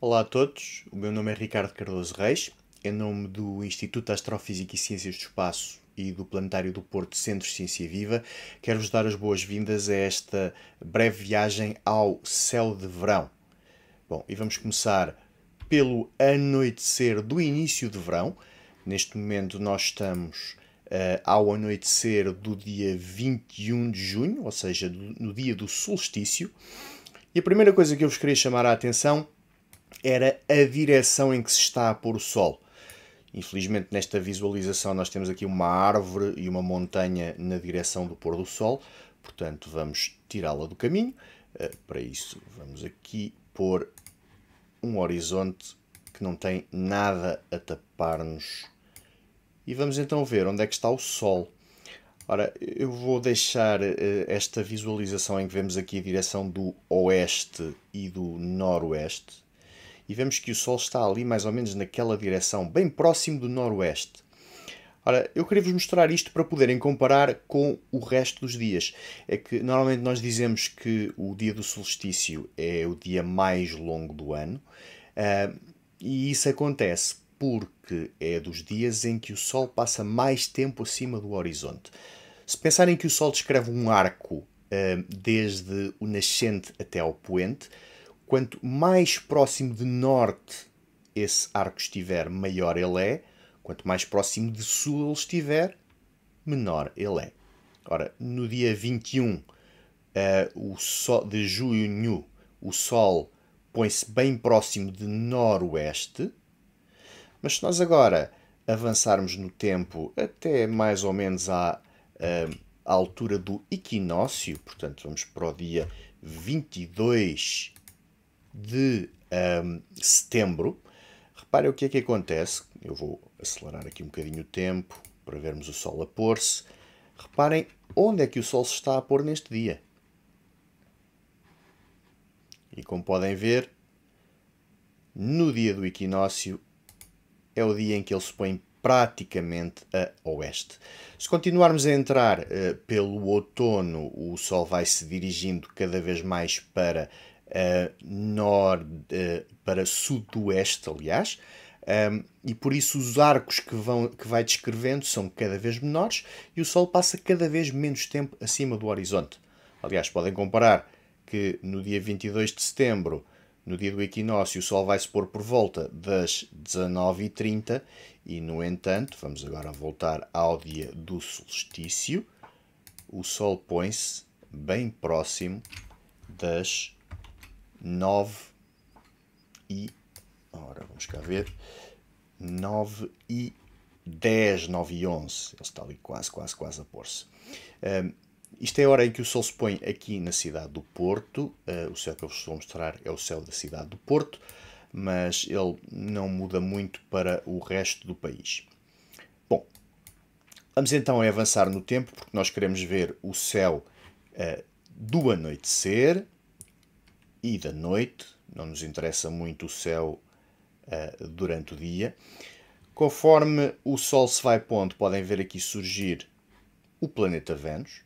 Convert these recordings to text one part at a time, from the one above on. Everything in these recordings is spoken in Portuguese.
Olá a todos, o meu nome é Ricardo Cardoso Reis, em nome do Instituto de Astrofísica e Ciências do Espaço e do Planetário do Porto Centro Ciência Viva, quero-vos dar as boas-vindas a esta breve viagem ao céu de verão. Bom, e vamos começar pelo anoitecer do início de verão. Neste momento nós estamos uh, ao anoitecer do dia 21 de junho, ou seja, do, no dia do solstício. E a primeira coisa que eu vos queria chamar a atenção era a direção em que se está a pôr o sol. Infelizmente, nesta visualização, nós temos aqui uma árvore e uma montanha na direção do pôr do sol, portanto, vamos tirá-la do caminho. Eh, para isso, vamos aqui pôr um horizonte que não tem nada a tapar-nos. E vamos então ver onde é que está o sol. Ora, eu vou deixar eh, esta visualização em que vemos aqui a direção do oeste e do noroeste e vemos que o Sol está ali mais ou menos naquela direção, bem próximo do noroeste. Ora, eu queria vos mostrar isto para poderem comparar com o resto dos dias. É que normalmente nós dizemos que o dia do solstício é o dia mais longo do ano, uh, e isso acontece porque é dos dias em que o Sol passa mais tempo acima do horizonte. Se pensarem que o Sol descreve um arco uh, desde o nascente até ao poente, Quanto mais próximo de norte esse arco estiver, maior ele é. Quanto mais próximo de sul ele estiver, menor ele é. Ora, no dia 21 uh, eh, o sol, de junho, o Sol põe-se bem próximo de noroeste. Mas se nós agora avançarmos no tempo até mais ou menos à, à eh, altura do equinócio, portanto, vamos para o dia 22 de um, setembro, reparem o que é que acontece. Eu vou acelerar aqui um bocadinho o tempo para vermos o Sol a pôr-se. Reparem onde é que o Sol se está a pôr neste dia. E como podem ver, no dia do equinócio é o dia em que ele se põe praticamente a oeste. Se continuarmos a entrar uh, pelo outono, o Sol vai se dirigindo cada vez mais para norte, eh, para sudoeste, aliás, e por isso os arcos que, vão, que vai descrevendo são cada vez menores e o Sol passa cada vez menos tempo acima do horizonte. Aliás, podem comparar que no dia 22 de setembro, no dia do equinócio, o Sol vai se pôr por volta das 19h30 e, no entanto, vamos agora voltar ao dia do solstício, o Sol põe-se bem próximo das 9 e. Ora, vamos cá ver. 9 e 10, 9 e 11. Ele está ali quase, quase, quase a pôr-se. Um, isto é a hora em que o Sol se põe aqui na cidade do Porto. Uh, o céu que eu vos vou mostrar é o céu da cidade do Porto, mas ele não muda muito para o resto do país. Bom, vamos então avançar no tempo, porque nós queremos ver o céu uh, do anoitecer e da noite, não nos interessa muito o céu uh, durante o dia. Conforme o Sol se vai pondo, podem ver aqui surgir o planeta Vênus.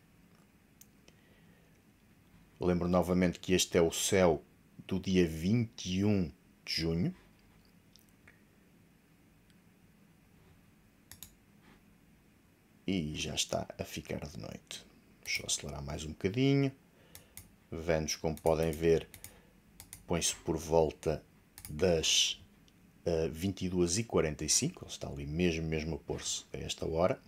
lembro novamente que este é o céu do dia 21 de junho. E já está a ficar de noite. Deixa eu acelerar mais um bocadinho. Vênus, como podem ver, põe-se por volta das uh, eh, 22h45, ele está ali mesmo, mesmo a pôr-se a esta hora.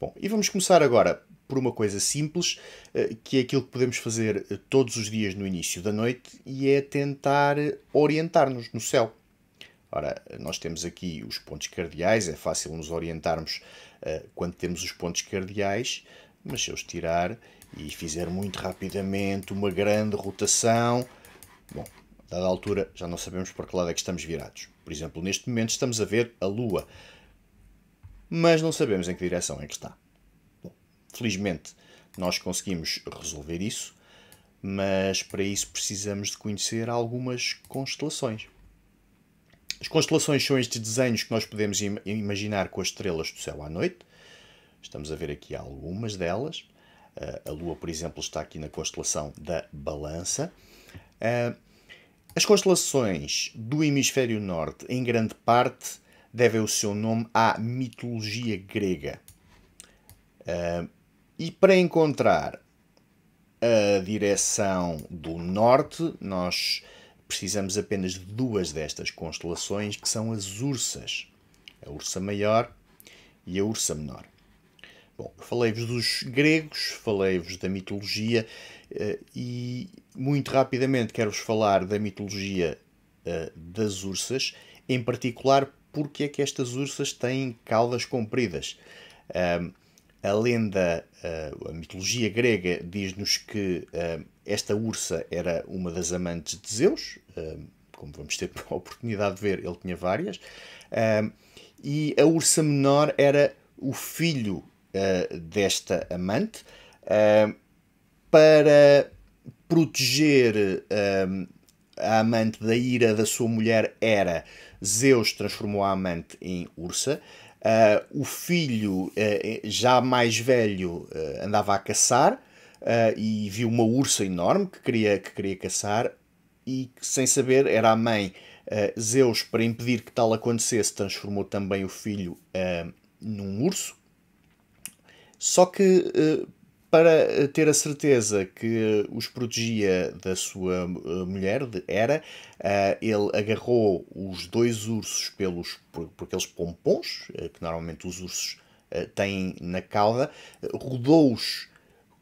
Bom, e vamos começar agora por uma coisa simples, eh, que é aquilo que podemos fazer eh, todos os dias no início da noite, e é tentar orientar-nos no céu. Ora, nós temos aqui os pontos cardeais, é fácil nos orientarmos quando temos os pontos cardeais, mas se eu estirar e fizer muito rapidamente uma grande rotação, Bom, dada a altura, já não sabemos para que lado é que estamos virados. Por exemplo, neste momento estamos a ver a Lua, mas não sabemos em que direção é que está. Bom, felizmente, nós conseguimos resolver isso, mas para isso precisamos de conhecer algumas constelações. As constelações são estes desenhos que nós podemos im imaginar com as estrelas do céu à noite. Estamos a ver aqui algumas delas. Ah, a Lua, por exemplo, está aqui na constelação da Balança. Eh, as constelações do hemisfério norte, em grande parte, devem o seu nome à mitologia grega. Eh, e para encontrar a direção do norte, nós precisamos apenas de duas destas constelações, que são as ursas, a ursa maior e a ursa menor. Bom, falei-vos dos gregos, falei-vos da mitologia. Eh, e muito rapidamente quero-vos falar da mitologia eh, das ursas, em particular porque é que estas ursas têm caudas compridas. Ehm, a lenda, eh, a mitologia grega diz-nos que esta ursa era uma das amantes de Zeus, ehm, como vamos ter a oportunidade de ver, ele tinha várias, ehm, e a ursa menor era o filho desta amante para proteger um, a amante da ira da sua mulher Hera, Zeus transformou a amante em Ursa. Uh, o filho, uh, já mais velho, uh, andava a caçar eh, e viu uma ursa enorme que queria, que queria caçar e, sem saber, era a mãe. Zeus, para impedir que tal acontecesse, transformou também o filho num urso. Só que para eh, ter a certeza que os protegia da sua eh, mulher, de Hera, eh, ele agarrou os dois ursos pelos, por, por aqueles pompons, que normalmente os ursos têm na cauda, rodou-os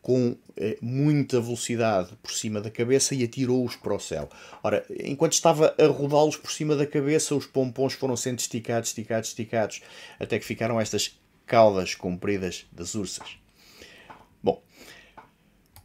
com muita velocidade por cima da cabeça e atirou-os para o céu. Ora, enquanto estava a rodá-los por cima da cabeça, os pompons foram sendo esticados, esticados, esticados, até que ficaram estas caudas compridas das ursas.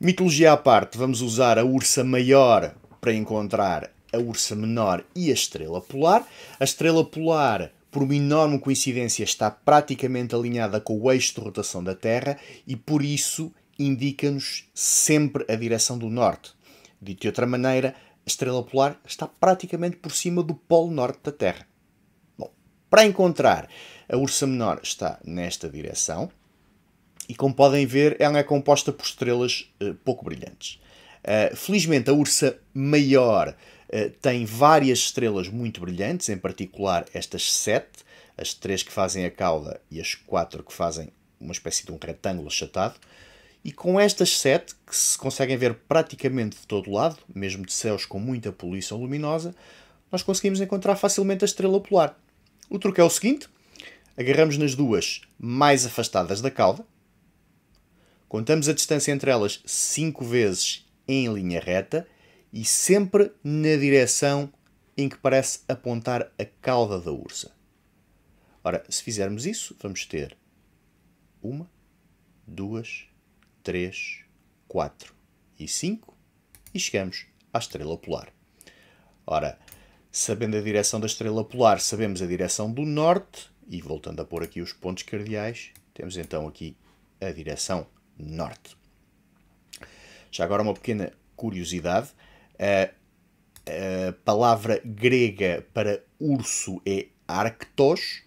Mitologia à parte, vamos usar a ursa maior para encontrar a ursa menor e a estrela polar. A estrela polar, por uma enorme coincidência, está praticamente alinhada com o eixo de rotação da Terra e por isso indica-nos sempre a direção do norte. Dito de outra maneira, a estrela polar está praticamente por cima do polo norte da Terra. Bom, para encontrar a ursa menor está nesta direção, e como podem ver, ela é composta por estrelas uh, pouco brilhantes. Uh, felizmente, a ursa maior uh, tem várias estrelas muito brilhantes, em particular estas sete, as três que fazem a cauda e as quatro que fazem uma espécie de um retângulo achatado. E com estas sete, que se conseguem ver praticamente de todo lado, mesmo de céus com muita poluição luminosa, nós conseguimos encontrar facilmente a estrela polar. O truque é o seguinte: agarramos nas duas mais afastadas da cauda, Contamos a distância entre elas 5 vezes em linha reta e sempre na direção em que parece apontar a cauda da ursa. Ora, se fizermos isso, vamos ter uma, duas, três, quatro e cinco e chegamos à estrela polar. Ora, sabendo a direção da estrela polar, sabemos a direção do norte e voltando a pôr aqui os pontos cardeais, temos então aqui a direção Norte. Já agora uma pequena curiosidade. A, palavra grega para urso é Arctos,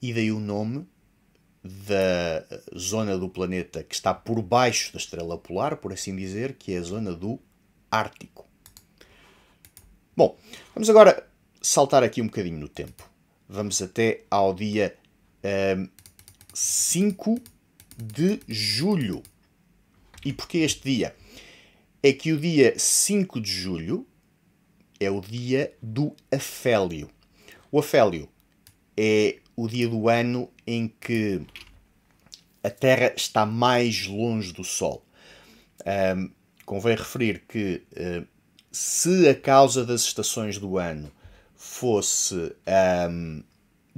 e daí o nome da zona do planeta que está por baixo da estrela polar, por assim dizer, que é a zona do Ártico. Bom, vamos agora saltar aqui um bocadinho no tempo. Vamos até ao dia um, 5 de julho. E porquê este dia? É que o dia 5 de julho é o dia do Afélio. O Afélio é o dia do ano em que a Terra está mais longe do Sol. Um, convém referir que uh, se a causa das estações do ano fosse a um,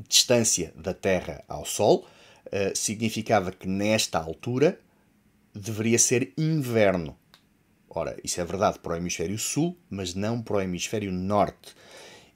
distância da Terra ao Sol, eh, significava que nesta altura deveria ser inverno. Ora, isso é verdade para o hemisfério sul, mas não para o hemisfério norte.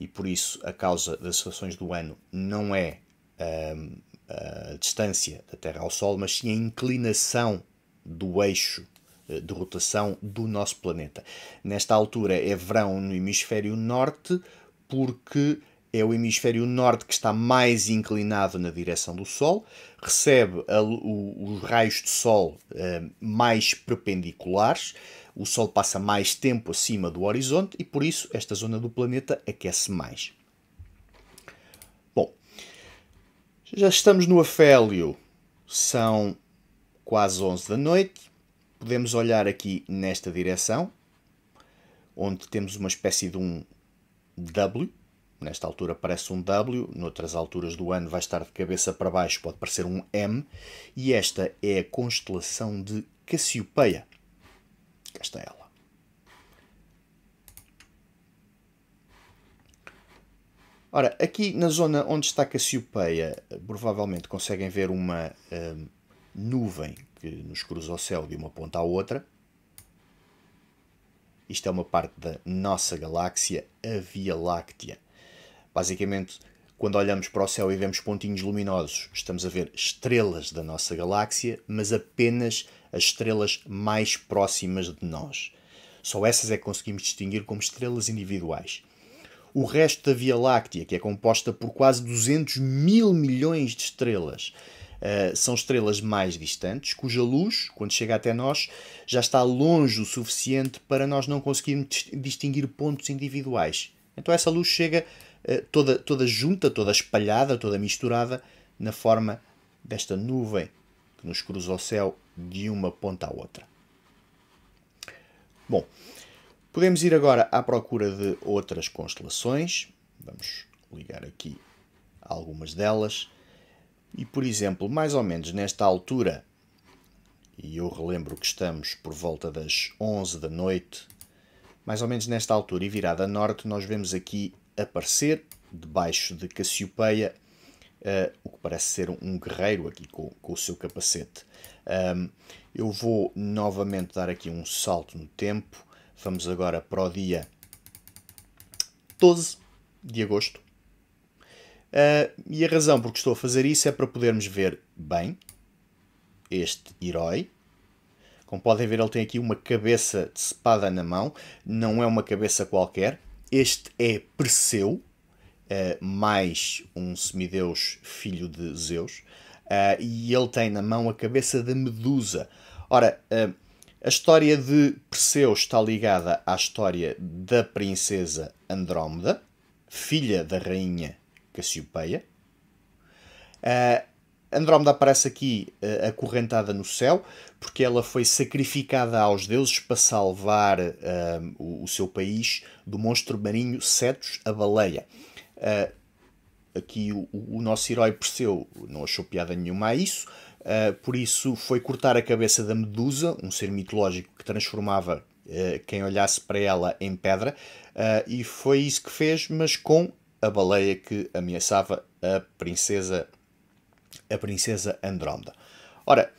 E por isso a causa das estações do ano não é ehm, a distância da Terra ao Sol, mas sim a inclinação do eixo eh, de rotação do nosso planeta. Nesta altura é verão no hemisfério norte, porque é o hemisfério norte que está mais inclinado na direção do Sol, recebe a, o, os raios de Sol eh, mais perpendiculares, o Sol passa mais tempo acima do horizonte e por isso esta zona do planeta aquece mais. Bom, já estamos no Afélio, são quase 11 da noite, podemos olhar aqui nesta direção, onde temos uma espécie de um W, Nesta altura parece um W, noutras alturas do ano vai estar de cabeça para baixo, pode parecer um M, e esta é a constelação de Cassiopeia. Cá está ela. Ora, aqui na zona onde está Cassiopeia, provavelmente conseguem ver uma hum, nuvem que nos cruza o céu de uma ponta à outra. Isto é uma parte da nossa galáxia, a Via Láctea. Basicamente, quando olhamos para o céu e vemos pontinhos luminosos, estamos a ver estrelas da nossa galáxia, mas apenas as estrelas mais próximas de nós. Só essas é que conseguimos distinguir como estrelas individuais. O resto da Via Láctea, que é composta por quase 200 mil milhões de estrelas, Uh, são estrelas mais distantes, cuja luz, quando chega até nós, já está longe o suficiente para nós não conseguirmos distinguir pontos individuais. Então essa luz chega eh, toda, toda junta, toda espalhada, toda misturada, na forma desta nuvem que nos cruza o céu de uma ponta à outra. Bom, podemos ir agora à procura de outras constelações. Vamos ligar aqui algumas delas. E, por exemplo, mais ou menos nesta altura, e eu relembro que estamos por volta das 11 da noite, mais ou menos nesta altura e virada a norte, nós vemos aqui aparecer debaixo de Cassiopeia, uh, o que parece ser um guerreiro aqui com, com o seu capacete. Um, eu vou novamente dar aqui um salto no tempo. Vamos agora para o dia 12 de agosto. Uh, e a razão por que estou a fazer isso é para podermos ver bem este herói. Como podem ver, ele tem aqui uma cabeça de espada na mão. Não é uma cabeça qualquer. Este é Perseu, uh, mais um semideus filho de Zeus, uh, e ele tem na mão a cabeça da Medusa. Ora, uh, a história de Perseu está ligada à história da princesa Andrómeda, filha da rainha Cassiopeia. Uh, Andrómeda aparece aqui uh, acorrentada no céu, porque ela foi sacrificada aos deuses para salvar uh, o, o, seu país do monstro marinho Cetus, a baleia. Uh, aqui o, o, nosso herói Perseu não achou piada nenhuma a isso, por isso foi cortar a cabeça da Medusa, um ser mitológico que transformava quem olhasse para ela em pedra, e foi isso que fez, mas com a baleia que ameaçava a princesa a princesa Andrómeda. Ora,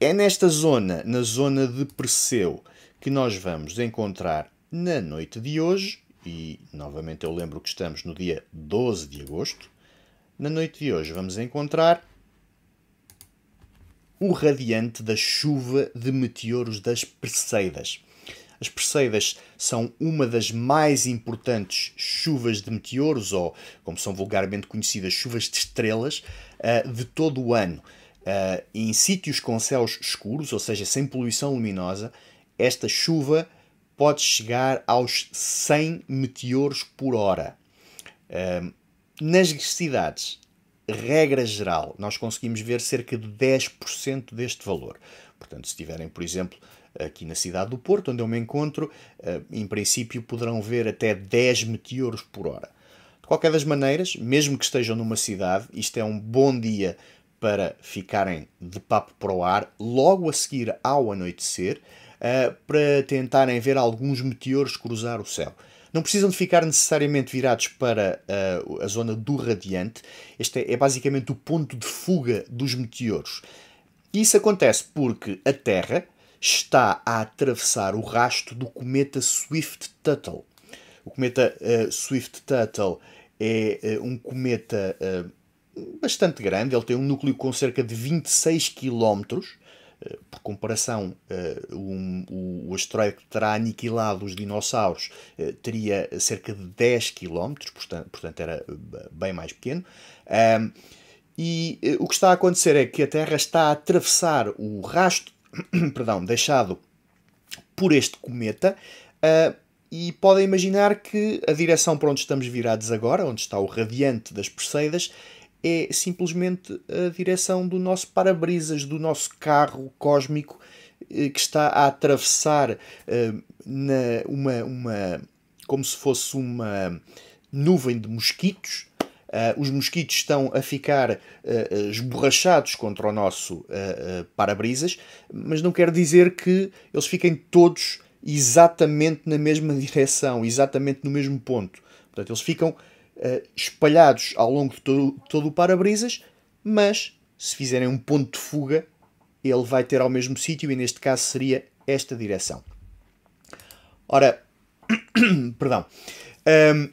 é nesta zona, na zona de Perseu, que nós vamos encontrar na noite de hoje, e novamente eu lembro que estamos no dia 12 de agosto, na noite de hoje vamos encontrar o radiante da chuva de meteoros das Perseidas. As Perseidas são uma das mais importantes chuvas de meteoros, ou como são vulgarmente conhecidas, chuvas de estrelas, eh, de todo o ano. Eh, em sítios com céus escuros, ou seja, sem poluição luminosa, esta chuva pode chegar aos 100 meteoros por hora. Eh, nas cidades, regra geral, nós conseguimos ver cerca de 10% deste valor. Portanto, se tiverem, por exemplo, aqui na cidade do Porto, onde eu me encontro, eh, em princípio poderão ver até 10 meteoros por hora. De qualquer das maneiras, mesmo que estejam numa cidade, isto é um bom dia para ficarem de papo para o ar logo a seguir ao anoitecer, eh, para tentarem ver alguns meteoros cruzar o céu. Não precisam de ficar necessariamente virados para eh, a zona do radiante. Este é, é basicamente o ponto de fuga dos meteoros. Isso acontece porque a Terra, está a atravessar o rastro do cometa Swift-Tuttle. O cometa uh, eh, Swift-Tuttle é uh, um cometa uh, bastante grande, ele tem um núcleo com cerca de 26 km. Por comparação, o asteroide que terá aniquilado os dinossauros teria cerca de 10 km, portanto, portanto era bem mais pequeno. E o que está a acontecer é que a Terra está a atravessar o rastro perdão, deixado por este cometa. Uh, e podem imaginar que a direção para onde estamos virados agora, onde está o radiante das Perseidas, é simplesmente a direção do nosso para-brisas, do nosso carro cósmico eh, que está a atravessar uh, na, uma, uma, como se fosse uma nuvem de mosquitos Uh, os mosquitos estão a ficar uh, esborrachados contra o nosso uh, para-brisas, mas não quer dizer que eles fiquem todos exatamente na mesma direção, exatamente no mesmo ponto. Portanto, eles ficam espalhados ao longo de todo, todo o para-brisas, mas se fizerem um ponto de fuga, ele vai ter ao mesmo sítio e neste caso seria esta direção. Ora, perdão. Um,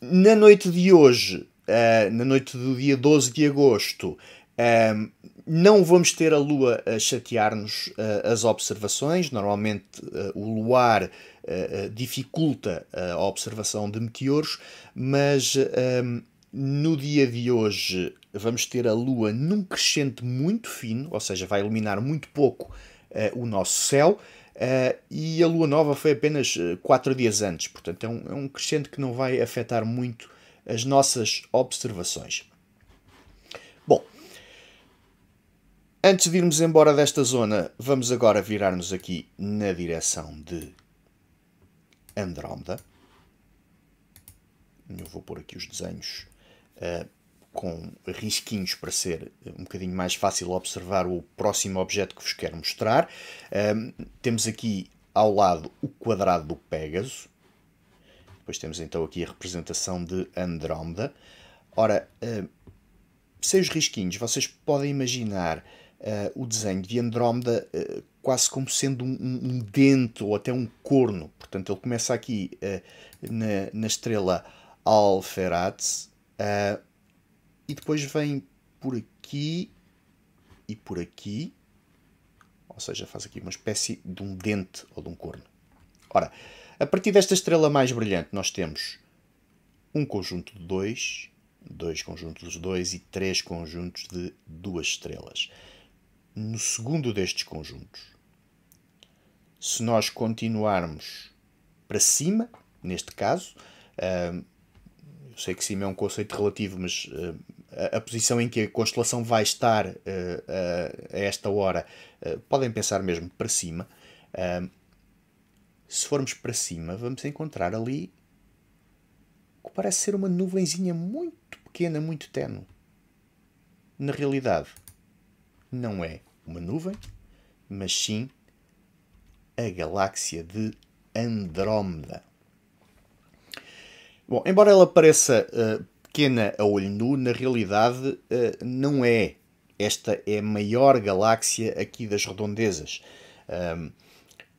na noite de hoje uh, na noite do dia 12 de agosto, ehm, não vamos ter a Lua a chatear-nos uh, as observações. Normalmente uh, o luar uh, dificulta a observação de meteoros, mas um, ehm, no dia de hoje vamos ter a Lua num crescente muito fino, ou seja, vai iluminar muito pouco o nosso céu. e a Lua Nova foi apenas 4 dias antes, portanto é um, é um crescente que não vai afetar muito as nossas observações. Bom, antes de irmos embora desta zona, vamos agora virar-nos aqui na direção de Andrómeda. Eu vou pôr aqui os desenhos uh, com risquinhos para ser um bocadinho mais fácil observar o próximo objeto que vos quero mostrar. Uh, temos aqui ao lado o quadrado do Pégaso, depois temos então aqui a representação de Andrómeda. Ora, eh, sem os risquinhos, vocês podem imaginar eh, o desenho de Andrómeda eh, quase como sendo um, um, dente ou até um corno. Portanto, ele começa aqui na, na estrela Alferat e depois vem por aqui e por aqui, ou seja, faz aqui uma espécie de um dente ou de um corno. Ora, a partir desta estrela mais brilhante, nós temos um conjunto de dois, dois conjuntos de dois e três conjuntos de duas estrelas. No segundo destes conjuntos, se nós continuarmos para cima, neste caso, eu sei que cima é um conceito relativo, mas ah, a posição em que a constelação vai estar ah, a esta hora, ah, podem pensar mesmo para cima se formos para cima, vamos encontrar ali o que parece ser uma nuvenzinha muito pequena, muito tenue. Na realidade, não é uma nuvem, mas sim a galáxia de Andrómeda. Bom, embora ela pareça uh, pequena a olho nu, na realidade uh, não é. Esta é a maior galáxia aqui das redondezas. Um,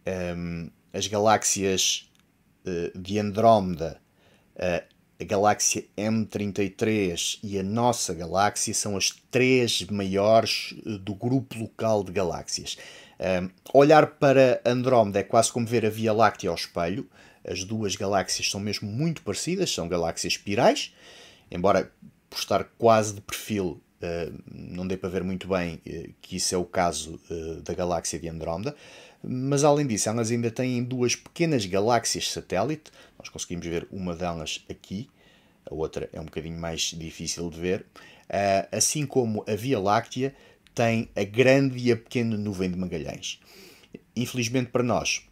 um, as galáxias eh, de Andrómeda, eh, a galáxia M33 e a nossa galáxia são as três maiores eh, do grupo local de galáxias. Ehm, olhar para Andrómeda é quase como ver a Via Láctea ao espelho. As duas galáxias são mesmo muito parecidas, são galáxias espirais, embora por estar quase de perfil não dê para ver muito bem que isso é o caso da galáxia de Andrómeda mas além disso, elas ainda têm duas pequenas galáxias satélite. Nós conseguimos ver uma delas aqui, a outra é um bocadinho mais difícil de ver. Ah, assim como a Via Láctea tem a grande e a pequena nuvem de Magalhães. Infelizmente para nós,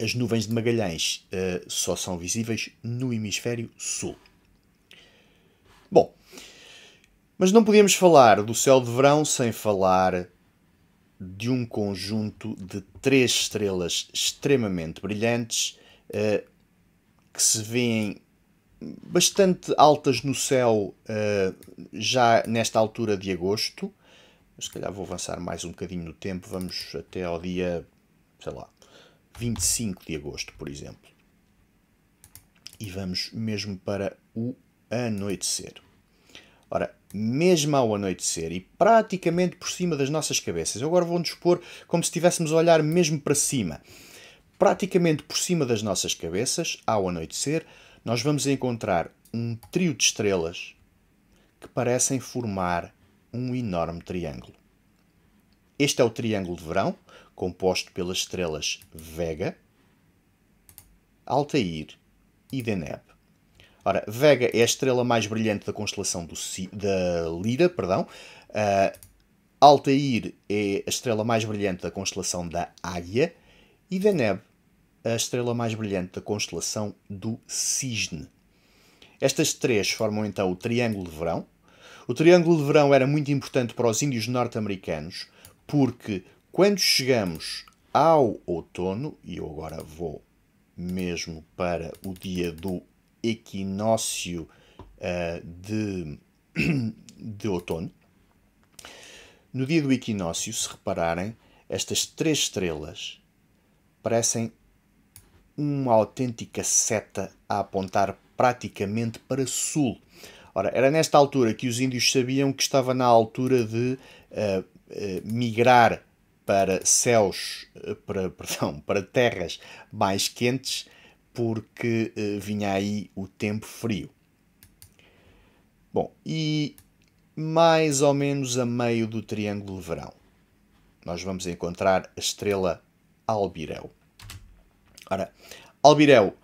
as nuvens de Magalhães ah, só são visíveis no hemisfério sul. Bom, mas não podíamos falar do céu de verão sem falar de um conjunto de três estrelas extremamente brilhantes uh, que se vêem bastante altas no céu uh, já nesta altura de agosto. Se calhar vou avançar mais um bocadinho no tempo, vamos até ao dia, sei lá, 25 de agosto, por exemplo. E vamos mesmo para o anoitecer. Ora, mesmo ao anoitecer e praticamente por cima das nossas cabeças. Eu agora vou expor como se estivéssemos a olhar mesmo para cima. Praticamente por cima das nossas cabeças, ao anoitecer, nós vamos encontrar um trio de estrelas que parecem formar um enorme triângulo. Este é o triângulo de verão, composto pelas estrelas Vega, Altair e Deneb. Ora, Vega é a estrela mais brilhante da constelação do, da Lira, perdão. Uh, Altair é a estrela mais brilhante da constelação da Águia. E Deneb, a estrela mais brilhante da constelação do Cisne. Estas três formam então o Triângulo de Verão. O Triângulo de Verão era muito importante para os índios norte-americanos, porque quando chegamos ao outono, e eu agora vou mesmo para o dia do equinócio uh, de, de outono. No dia do equinócio, se repararem, estas três estrelas parecem uma autêntica seta a apontar praticamente para sul. Ora, era nesta altura que os índios sabiam que estava na altura de uh, uh, migrar para céus, uh, para, perdão, para terras mais quentes porque uh, vinha aí o tempo frio. Bom, e mais ou menos a meio do Triângulo Verão, nós vamos encontrar a estrela Albireu. Ora, Albireu,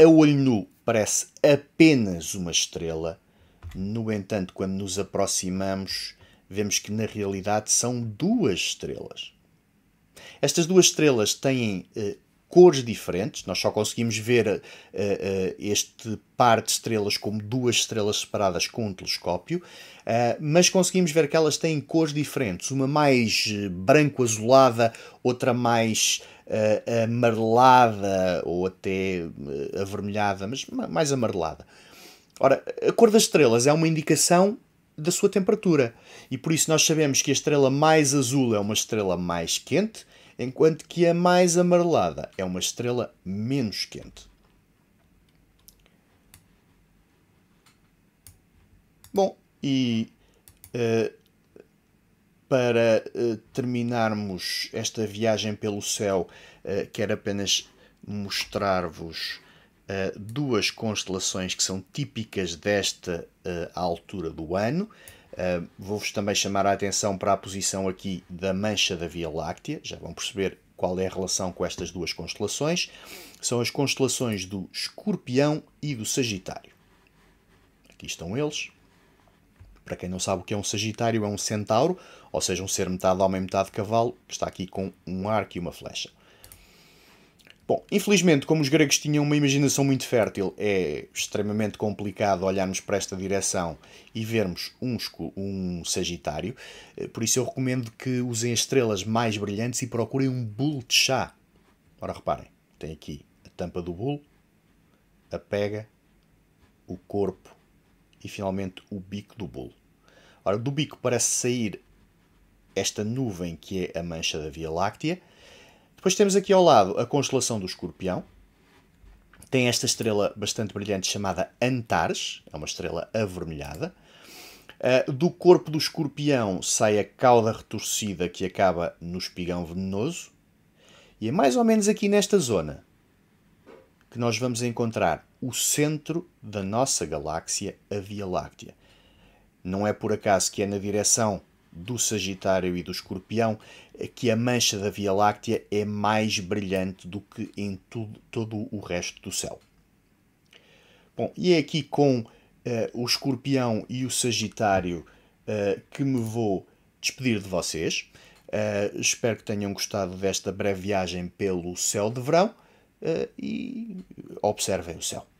a olho nu, parece apenas uma estrela, no entanto, quando nos aproximamos, vemos que na realidade são duas estrelas. Estas duas estrelas têm eh, cores diferentes. Nós só conseguimos ver uh, uh, este par de estrelas como duas estrelas separadas com um telescópio, uh, mas conseguimos ver que elas têm cores diferentes, uma mais branco-azulada, outra mais amarelada ou até avermelhada, mas mais amarelada. Ora, a cor das estrelas é uma indicação da sua temperatura. E por isso nós sabemos que a estrela mais azul é uma estrela mais quente enquanto que a mais amarelada é uma estrela menos quente. Bom, e uh, para uh, terminarmos esta viagem pelo céu, uh, quero apenas mostrar-vos duas constelações que são típicas desta altura do ano. Uh, Vou-vos também chamar a atenção para a posição aqui da mancha da Via Láctea, já vão perceber qual é a relação com estas duas constelações. São as constelações do Escorpião e do Sagitário. Aqui estão eles. Para quem não sabe o que é um Sagitário, é um centauro, ou seja, um ser metade homem, metade cavalo, que está aqui com um arco e uma flecha. Bom, infelizmente, como os gregos tinham uma imaginação muito fértil, é extremamente complicado olharmos para esta direção e vermos um, um Sagitário. Eh, por isso, eu recomendo que usem as estrelas mais brilhantes e procurem um bolo de chá. Ora, reparem, tem aqui a tampa do bolo, a pega, o corpo e finalmente o bico do bolo. Ora, do bico parece sair esta nuvem que é a mancha da Via Láctea depois temos aqui ao lado a constelação do Escorpião. Tem esta estrela bastante brilhante chamada Antares, é uma estrela avermelhada. Ah, do corpo do escorpião sai a cauda retorcida que acaba no espigão venenoso. E é mais ou menos aqui nesta zona que nós vamos encontrar o centro da nossa galáxia, a Via Láctea. Não é por acaso que é na direção do Sagitário e do Escorpião é que a mancha da Via Láctea é mais brilhante do que em tudo, todo o resto do céu. Bom, e é aqui com uh, o Escorpião e o Sagitário uh, que me vou despedir de vocês. Uh, espero que tenham gostado desta breve viagem pelo céu de verão e observem o céu.